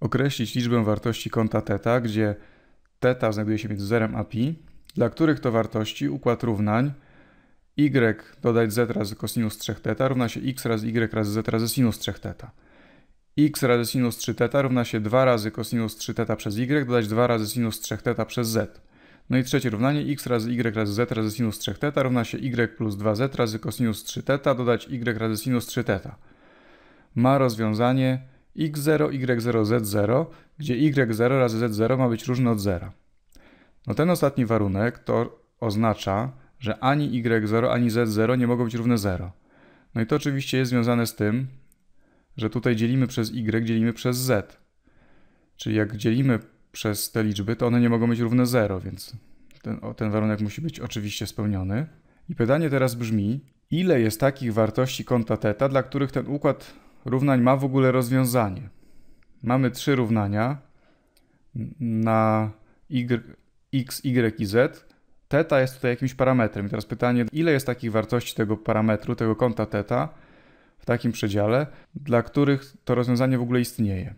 Określić liczbę wartości kąta θ, gdzie θ znajduje się między 0 a pi, dla których to wartości układ równań y dodać z razy cosinus 3θ równa się x razy y razy z razy sinus 3θ. x razy sinus 3θ równa się 2 razy cosinus 3θ przez y dodać 2 razy sinus 3θ przez z. No i trzecie równanie x razy y razy z razy sinus 3θ równa się y plus 2z razy cosinus 3θ dodać y razy sinus 3θ. Ma rozwiązanie x0, y0, z0, gdzie y0 razy z0 ma być różne od 0. No ten ostatni warunek to oznacza, że ani y0, ani z0 nie mogą być równe 0. No i to oczywiście jest związane z tym, że tutaj dzielimy przez y, dzielimy przez z. Czyli jak dzielimy przez te liczby, to one nie mogą być równe 0, więc ten, ten warunek musi być oczywiście spełniony. I pytanie teraz brzmi, ile jest takich wartości kąta teta, dla których ten układ równań ma w ogóle rozwiązanie. Mamy trzy równania na y, x, y i z. Teta jest tutaj jakimś parametrem. I teraz pytanie, ile jest takich wartości tego parametru, tego kąta teta w takim przedziale, dla których to rozwiązanie w ogóle istnieje?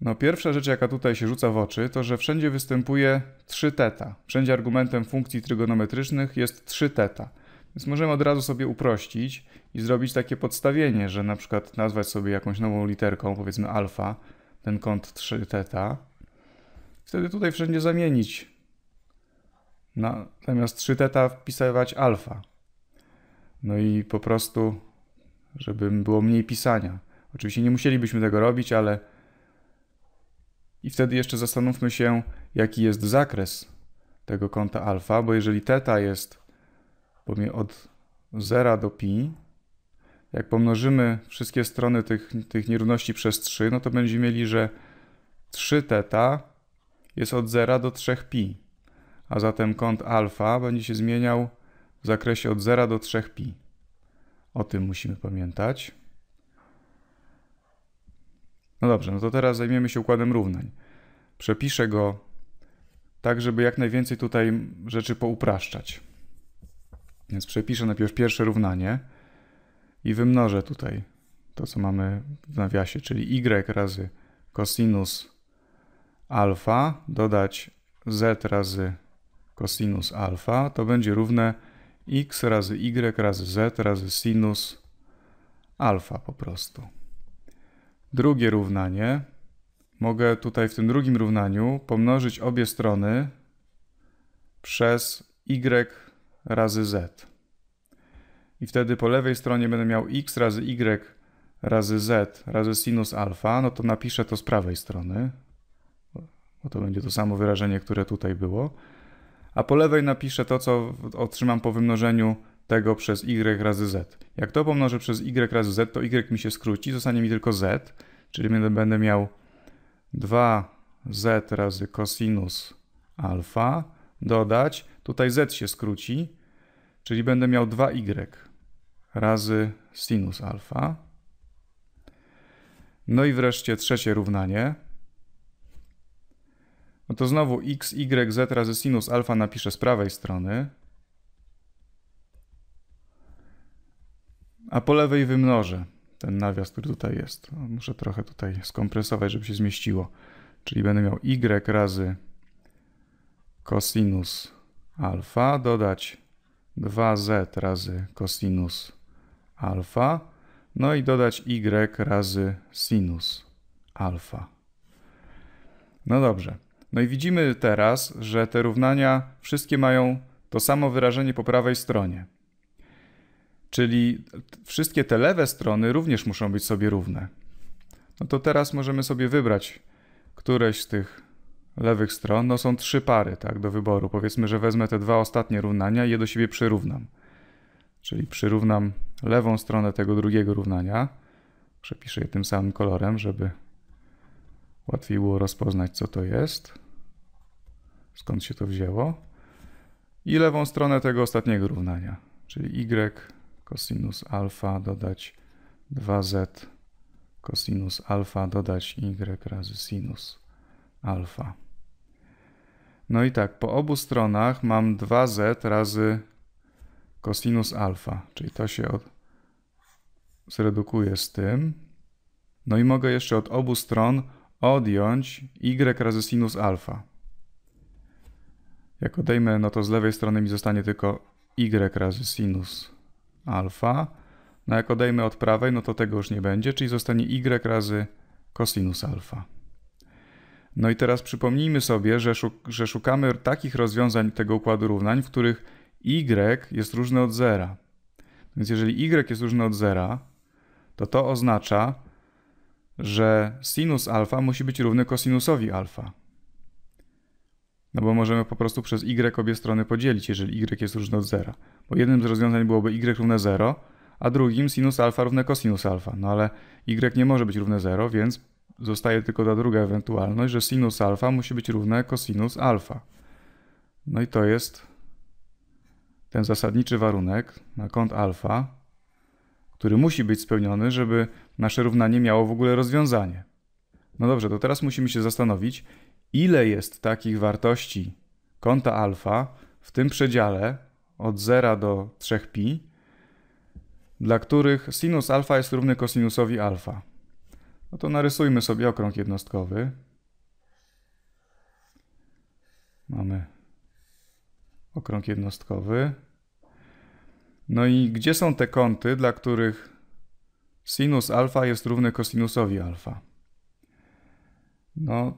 No pierwsza rzecz, jaka tutaj się rzuca w oczy, to że wszędzie występuje 3 teta. Wszędzie argumentem funkcji trygonometrycznych jest 3 teta. Więc możemy od razu sobie uprościć i zrobić takie podstawienie, że na przykład nazwać sobie jakąś nową literką, powiedzmy alfa, ten kąt 3 θ. Wtedy tutaj wszędzie zamienić. Na, zamiast 3 θ wpisywać alfa. No i po prostu, żeby było mniej pisania. Oczywiście nie musielibyśmy tego robić, ale... I wtedy jeszcze zastanówmy się, jaki jest zakres tego kąta alfa, bo jeżeli θ jest od 0 do pi, jak pomnożymy wszystkie strony tych, tych nierówności przez 3, no to będziemy mieli, że 3 θ jest od 0 do 3 pi, a zatem kąt alfa będzie się zmieniał w zakresie od 0 do 3 pi. O tym musimy pamiętać. No dobrze, no to teraz zajmiemy się układem równań. Przepiszę go tak, żeby jak najwięcej tutaj rzeczy poupraszczać. Więc przepiszę najpierw pierwsze równanie i wymnożę tutaj to, co mamy w nawiasie, czyli y razy cosinus alfa dodać z razy cosinus alfa, to będzie równe x razy y razy z razy sinus alfa po prostu. Drugie równanie. Mogę tutaj w tym drugim równaniu pomnożyć obie strony przez y razy z. I wtedy po lewej stronie będę miał x razy y razy z razy sinus alfa, no to napiszę to z prawej strony, bo to będzie to samo wyrażenie, które tutaj było. A po lewej napiszę to, co otrzymam po wymnożeniu tego przez y razy z. Jak to pomnożę przez y razy z, to y mi się skróci, zostanie mi tylko z, czyli będę miał 2z razy cosinus alfa dodać Tutaj z się skróci, czyli będę miał 2y razy sinus alfa. No i wreszcie trzecie równanie. No to znowu x, y, z razy sinus alfa napiszę z prawej strony. A po lewej wymnożę ten nawias, który tutaj jest. No, muszę trochę tutaj skompresować, żeby się zmieściło. Czyli będę miał y razy alfa alfa dodać 2z razy cosinus alfa, no i dodać y razy sinus alfa. No dobrze. No i widzimy teraz, że te równania wszystkie mają to samo wyrażenie po prawej stronie. Czyli wszystkie te lewe strony również muszą być sobie równe. No to teraz możemy sobie wybrać któreś z tych lewych stron, no są trzy pary tak, do wyboru. Powiedzmy, że wezmę te dwa ostatnie równania i je do siebie przyrównam. Czyli przyrównam lewą stronę tego drugiego równania. Przepiszę je tym samym kolorem, żeby łatwiej było rozpoznać, co to jest, skąd się to wzięło. I lewą stronę tego ostatniego równania, czyli y cosinus alfa dodać 2z cosinus alfa dodać y razy sinus alfa. No i tak, po obu stronach mam 2z razy cosinus alfa, czyli to się od... zredukuje z tym. No i mogę jeszcze od obu stron odjąć y razy sinus alfa. Jak odejmę, no to z lewej strony mi zostanie tylko y razy sinus alfa. No jak odejmę od prawej, no to tego już nie będzie, czyli zostanie y razy cosinus alfa. No i teraz przypomnijmy sobie, że, szuk że szukamy takich rozwiązań tego układu równań, w których y jest różne od zera. Więc jeżeli y jest różne od zera, to to oznacza, że sinus alfa musi być równy kosinusowi alfa. No bo możemy po prostu przez y obie strony podzielić, jeżeli y jest różne od zera. Bo jednym z rozwiązań byłoby y równe 0, a drugim sinus alfa równe kosinus alfa. No ale y nie może być równe 0, więc Zostaje tylko ta druga ewentualność, że sinus alfa musi być równe cosinus alfa. No i to jest ten zasadniczy warunek na kąt alfa, który musi być spełniony, żeby nasze równanie miało w ogóle rozwiązanie. No dobrze, to teraz musimy się zastanowić, ile jest takich wartości kąta alfa w tym przedziale od 0 do 3pi, dla których sinus alfa jest równy kosinusowi alfa. No to narysujmy sobie okrąg jednostkowy. Mamy okrąg jednostkowy. No i gdzie są te kąty, dla których sinus alfa jest równy kosinusowi alfa? No,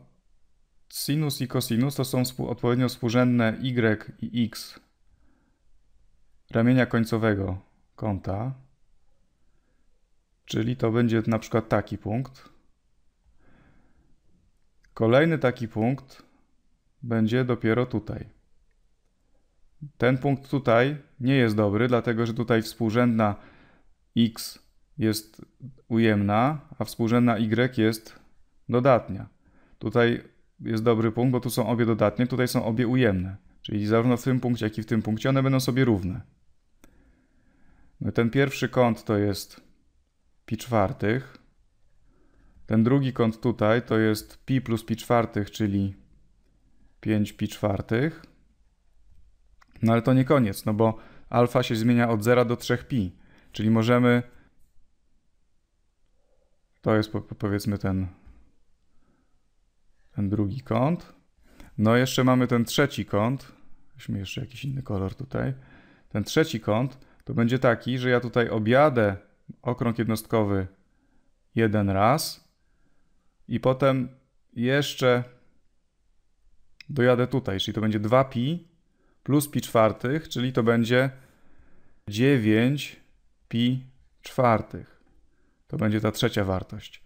sinus i kosinus to są odpowiednio współrzędne y i x ramienia końcowego kąta. Czyli to będzie na przykład taki punkt. Kolejny taki punkt będzie dopiero tutaj. Ten punkt tutaj nie jest dobry, dlatego że tutaj współrzędna x jest ujemna, a współrzędna y jest dodatnia. Tutaj jest dobry punkt, bo tu są obie dodatnie, tutaj są obie ujemne. Czyli zarówno w tym punkcie, jak i w tym punkcie one będą sobie równe. No ten pierwszy kąt to jest pi czwartych. Ten drugi kąt tutaj to jest pi plus pi czwartych, czyli 5 pi czwartych. No ale to nie koniec, no bo alfa się zmienia od 0 do 3 pi, czyli możemy... To jest powiedzmy ten, ten drugi kąt. No jeszcze mamy ten trzeci kąt. Weźmy jeszcze jakiś inny kolor tutaj. Ten trzeci kąt to będzie taki, że ja tutaj objadę okrąg jednostkowy jeden raz i potem jeszcze dojadę tutaj, czyli to będzie 2pi plus pi czwartych, czyli to będzie 9 pi czwartych. To będzie ta trzecia wartość.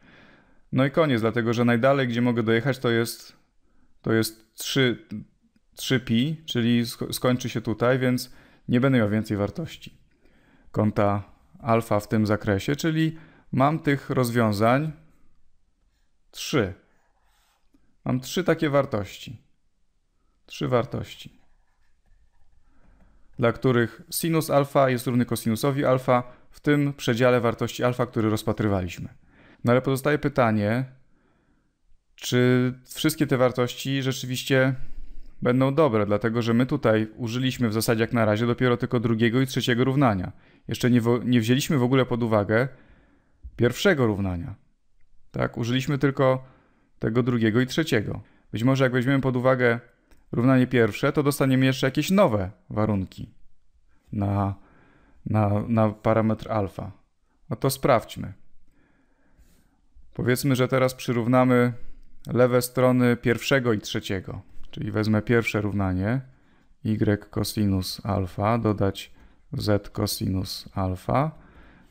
No i koniec, dlatego że najdalej, gdzie mogę dojechać, to jest, to jest 3, 3pi, czyli skończy się tutaj, więc nie będę miał więcej wartości kąta alfa w tym zakresie, czyli mam tych rozwiązań 3. Mam trzy takie wartości. Trzy wartości, dla których sinus alfa jest równy kosinusowi alfa w tym przedziale wartości alfa, który rozpatrywaliśmy. No ale pozostaje pytanie, czy wszystkie te wartości rzeczywiście będą dobre, dlatego że my tutaj użyliśmy w zasadzie jak na razie dopiero tylko drugiego i trzeciego równania jeszcze nie, nie wzięliśmy w ogóle pod uwagę pierwszego równania. Tak? Użyliśmy tylko tego drugiego i trzeciego. Być może jak weźmiemy pod uwagę równanie pierwsze, to dostaniemy jeszcze jakieś nowe warunki na, na, na parametr alfa. No to sprawdźmy. Powiedzmy, że teraz przyrównamy lewe strony pierwszego i trzeciego. Czyli wezmę pierwsze równanie y cosinus alfa, dodać z cosinus alfa.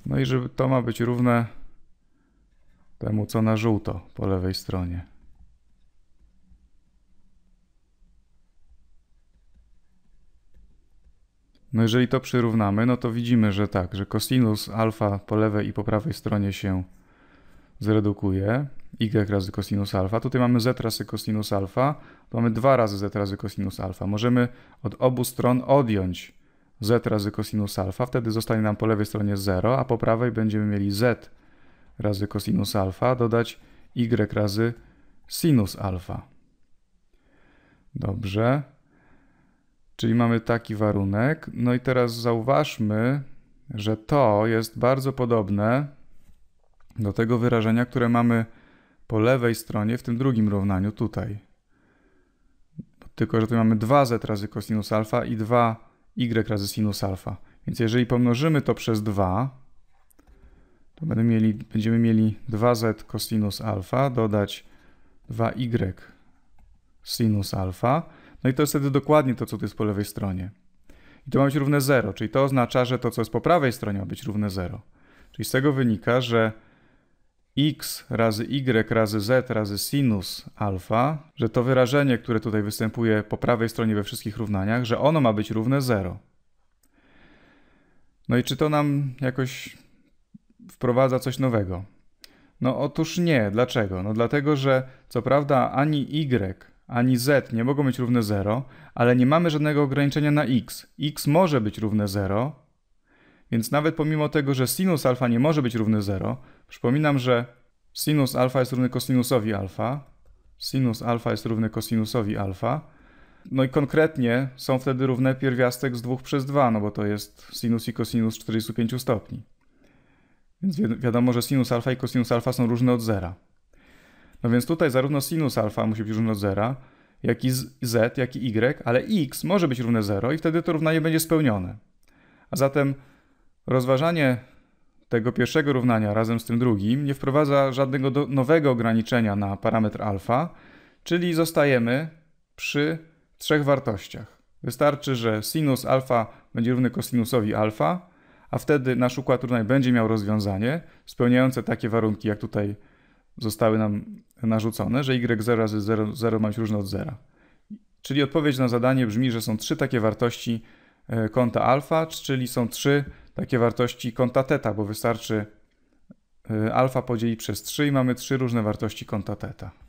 No i żeby to ma być równe temu, co na żółto po lewej stronie. No jeżeli to przyrównamy, no to widzimy, że tak, że cosinus alfa po lewej i po prawej stronie się zredukuje. y razy cosinus alfa. Tutaj mamy z razy cosinus alfa. mamy dwa razy z razy cosinus alfa. Możemy od obu stron odjąć z razy cosinus alfa, wtedy zostanie nam po lewej stronie 0, a po prawej będziemy mieli z razy cosinus alfa, dodać y razy sinus alfa. Dobrze. Czyli mamy taki warunek. No i teraz zauważmy, że to jest bardzo podobne do tego wyrażenia, które mamy po lewej stronie w tym drugim równaniu tutaj. Tylko, że tu mamy 2z razy cosinus alfa i 2 y razy sinus alfa. Więc jeżeli pomnożymy to przez 2, to będziemy mieli, będziemy mieli 2z cosinus alfa dodać 2y sinus alfa. No i to jest wtedy dokładnie to, co tu jest po lewej stronie. I to ma być równe 0, czyli to oznacza, że to, co jest po prawej stronie, ma być równe 0. Czyli z tego wynika, że x razy y razy z razy sinus alfa, że to wyrażenie, które tutaj występuje po prawej stronie we wszystkich równaniach, że ono ma być równe 0. No i czy to nam jakoś wprowadza coś nowego? No otóż nie. Dlaczego? No dlatego, że co prawda ani y, ani z nie mogą być równe 0, ale nie mamy żadnego ograniczenia na x. x może być równe 0, więc nawet pomimo tego, że sinus alfa nie może być równy 0, przypominam, że sinus alfa jest równy kosinusowi alfa, sinus alfa jest równy kosinusowi alfa, no i konkretnie są wtedy równe pierwiastek z 2 przez 2, no bo to jest sinus i kosinus 45 stopni. Więc wi wiadomo, że sinus alfa i kosinus alfa są różne od zera. No więc tutaj zarówno sinus alfa musi być równy od zera, jak i z, jak i y, ale x może być równe 0 i wtedy to równanie będzie spełnione. A zatem Rozważanie tego pierwszego równania razem z tym drugim nie wprowadza żadnego do, nowego ograniczenia na parametr alfa, czyli zostajemy przy trzech wartościach. Wystarczy, że sinus alfa będzie równy kosinusowi alfa, a wtedy nasz układ równaj będzie miał rozwiązanie spełniające takie warunki, jak tutaj zostały nam narzucone, że y0 razy 0, 0 ma być różne od zera. Czyli odpowiedź na zadanie brzmi, że są trzy takie wartości e, kąta alfa, czyli są trzy takie wartości kąta teta, bo wystarczy y, alfa podzielić przez 3 i mamy trzy różne wartości kąta teta.